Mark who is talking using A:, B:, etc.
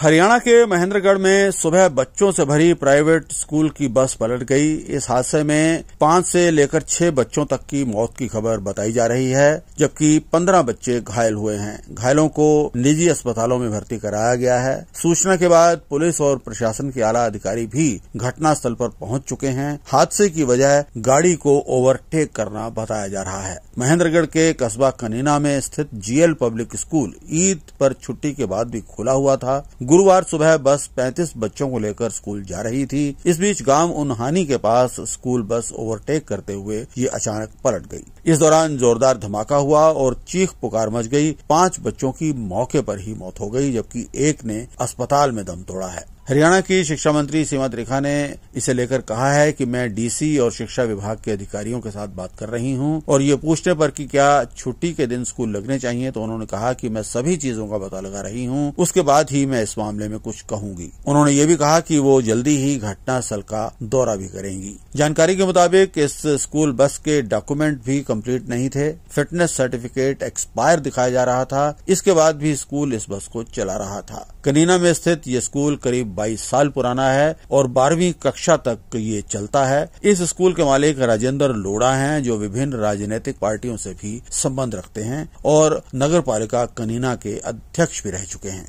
A: हरियाणा के महेंद्रगढ़ में सुबह बच्चों से भरी प्राइवेट स्कूल की बस पलट गई इस हादसे में पांच से लेकर छह बच्चों तक की मौत की खबर बताई जा रही है जबकि पंद्रह बच्चे घायल हुए हैं घायलों को निजी अस्पतालों में भर्ती कराया गया है सूचना के बाद पुलिस और प्रशासन के आला अधिकारी भी घटनास्थल पर पहुंच चुके हैं हादसे की वजह गाड़ी को ओवरटेक करना बताया जा रहा है महेंद्रगढ़ के कस्बा कनीना में स्थित जीएल पब्लिक स्कूल ईद पर छुट्टी के बाद भी खुला हुआ था गुरुवार सुबह बस 35 बच्चों को लेकर स्कूल जा रही थी इस बीच गांव उन्हानी के पास स्कूल बस ओवरटेक करते हुए ये अचानक पलट गई इस दौरान जोरदार धमाका हुआ और चीख पुकार मच गई पांच बच्चों की मौके पर ही मौत हो गई जबकि एक ने अस्पताल में दम तोड़ा है हरियाणा की शिक्षा मंत्री सीमा रेखा ने इसे लेकर कहा है कि मैं डीसी और शिक्षा विभाग के अधिकारियों के साथ बात कर रही हूं और ये पूछने पर कि क्या छुट्टी के दिन स्कूल लगने चाहिए तो उन्होंने कहा कि मैं सभी चीजों का पता लगा रही हूं उसके बाद ही मैं इस मामले में कुछ कहूंगी उन्होंने ये भी कहा कि वो जल्दी ही घटनास्थल का दौरा भी करेंगी जानकारी के मुताबिक इस स्कूल बस के डॉक्यूमेंट भी कम्प्लीट नहीं थे फिटनेस सर्टिफिकेट एक्सपायर दिखाया जा रहा था इसके बाद भी स्कूल इस बस को चला रहा था कनीना में स्थित ये स्कूल करीब 22 साल पुराना है और बारहवीं कक्षा तक ये चलता है इस स्कूल के मालिक राजेंद्र लोड़ा हैं जो विभिन्न राजनीतिक पार्टियों से भी संबंध रखते हैं और नगर पालिका कनीना के अध्यक्ष भी रह चुके हैं